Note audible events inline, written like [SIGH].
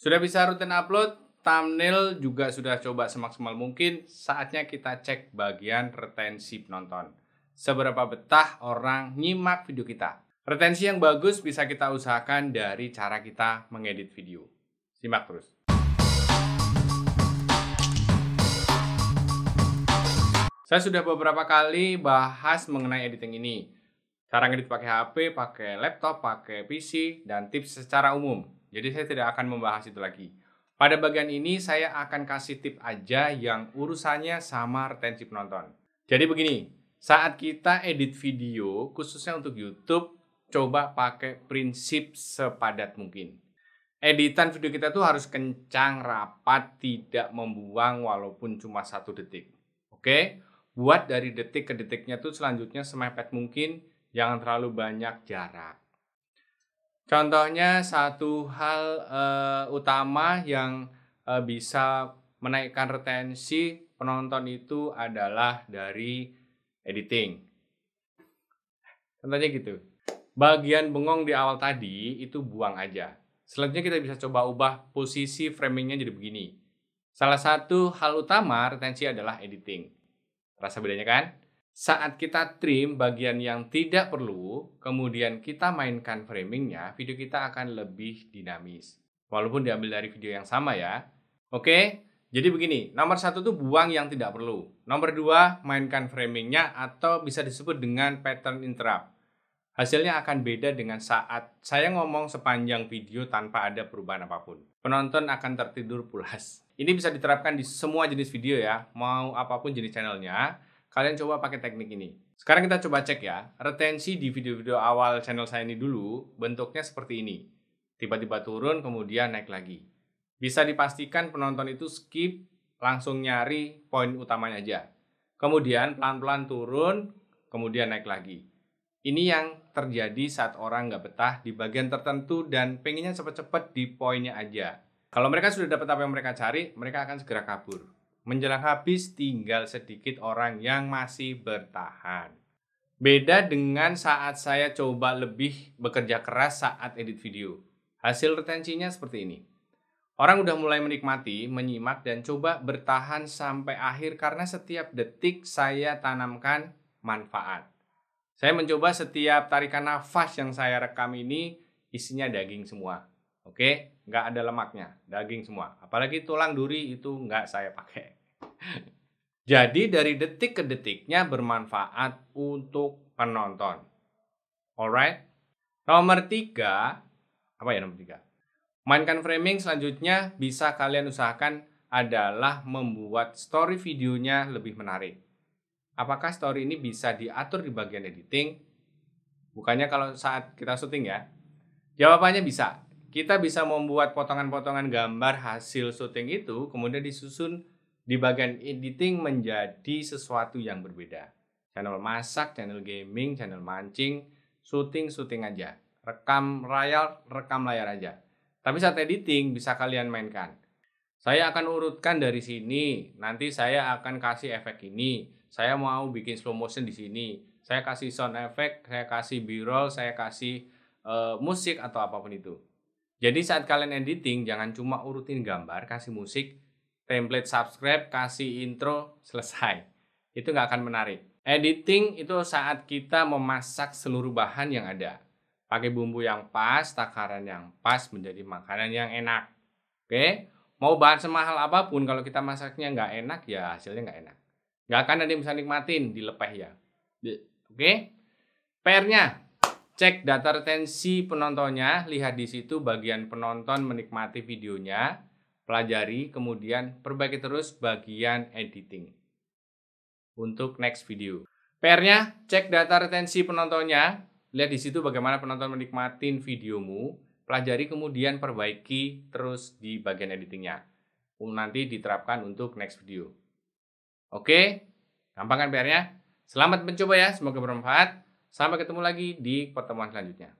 Sudah bisa rutin upload, thumbnail juga sudah coba semaksimal mungkin. Saatnya kita cek bagian retensi penonton. Seberapa betah orang nyimak video kita. Retensi yang bagus bisa kita usahakan dari cara kita mengedit video. Simak terus. Saya sudah beberapa kali bahas mengenai editing ini. Cara ngedit pakai HP, pakai laptop, pakai PC, dan tips secara umum. Jadi saya tidak akan membahas itu lagi. Pada bagian ini saya akan kasih tip aja yang urusannya sama retensi penonton. Jadi begini, saat kita edit video khususnya untuk YouTube, coba pakai prinsip sepadat mungkin. Editan video kita tuh harus kencang, rapat, tidak membuang walaupun cuma satu detik. Oke? Buat dari detik ke detiknya tuh selanjutnya semepet mungkin, jangan terlalu banyak jarak. Contohnya satu hal uh, utama yang uh, bisa menaikkan retensi penonton itu adalah dari editing. Contohnya gitu. Bagian bengong di awal tadi itu buang aja. Selanjutnya kita bisa coba ubah posisi framingnya jadi begini. Salah satu hal utama retensi adalah editing. Rasa bedanya kan? saat kita trim bagian yang tidak perlu, kemudian kita mainkan framingnya, video kita akan lebih dinamis. Walaupun diambil dari video yang sama ya. Oke, jadi begini, nomor satu tuh buang yang tidak perlu. Nomor dua, mainkan framingnya atau bisa disebut dengan pattern interrupt. Hasilnya akan beda dengan saat saya ngomong sepanjang video tanpa ada perubahan apapun. Penonton akan tertidur pulas. Ini bisa diterapkan di semua jenis video ya, mau apapun jenis channelnya Kalian coba pakai teknik ini. Sekarang kita coba cek ya, retensi di video-video awal channel saya ini dulu bentuknya seperti ini. Tiba-tiba turun, kemudian naik lagi. Bisa dipastikan penonton itu skip, langsung nyari poin utamanya aja. Kemudian pelan-pelan turun, kemudian naik lagi. Ini yang terjadi saat orang nggak betah di bagian tertentu dan pengennya cepet-cepet di poinnya aja. Kalau mereka sudah dapat apa yang mereka cari, mereka akan segera kabur. Menjelang habis tinggal sedikit orang yang masih bertahan. Beda dengan saat saya coba lebih bekerja keras saat edit video. Hasil retensinya seperti ini. Orang udah mulai menikmati, menyimak, dan coba bertahan sampai akhir karena setiap detik saya tanamkan manfaat. Saya mencoba setiap tarikan nafas yang saya rekam ini isinya daging semua. Oke, nggak ada lemaknya, daging semua. Apalagi tulang duri itu nggak saya pakai. [LAUGHS] Jadi dari detik ke detiknya bermanfaat untuk penonton. Alright? Nomor tiga, apa ya nomor tiga? Mainkan framing selanjutnya bisa kalian usahakan adalah membuat story videonya lebih menarik. Apakah story ini bisa diatur di bagian editing? Bukannya kalau saat kita syuting ya? Jawabannya bisa, kita bisa membuat potongan-potongan gambar hasil syuting itu kemudian disusun di bagian editing menjadi sesuatu yang berbeda. Channel masak, channel gaming, channel mancing, syuting, syuting aja. Rekam layar, rekam layar aja. Tapi saat editing bisa kalian mainkan. Saya akan urutkan dari sini, nanti saya akan kasih efek ini. Saya mau bikin slow motion di sini. Saya kasih sound effect, saya kasih b-roll, saya kasih uh, musik atau apapun itu. Jadi saat kalian editing jangan cuma urutin gambar, kasih musik, template subscribe, kasih intro, [LAUGHS] selesai. Itu nggak akan menarik. Editing itu saat kita memasak seluruh bahan yang ada. Pakai bumbu yang pas, takaran yang pas menjadi makanan yang enak. Oke? Mau bahan semahal apapun, kalau kita masaknya nggak enak, ya hasilnya nggak enak. Nggak akan ada yang bisa nikmatin, dilepeh ya. Oke? Pernya, Cek data retensi penontonnya, lihat di situ bagian penonton menikmati videonya, pelajari, kemudian perbaiki terus bagian editing untuk next video. PR-nya, cek data retensi penontonnya, lihat di situ bagaimana penonton menikmati videomu, pelajari kemudian perbaiki terus di bagian editingnya. Nanti diterapkan untuk next video. Oke, gampang kan PR-nya? Selamat mencoba ya, semoga bermanfaat. Sampai ketemu lagi di pertemuan selanjutnya.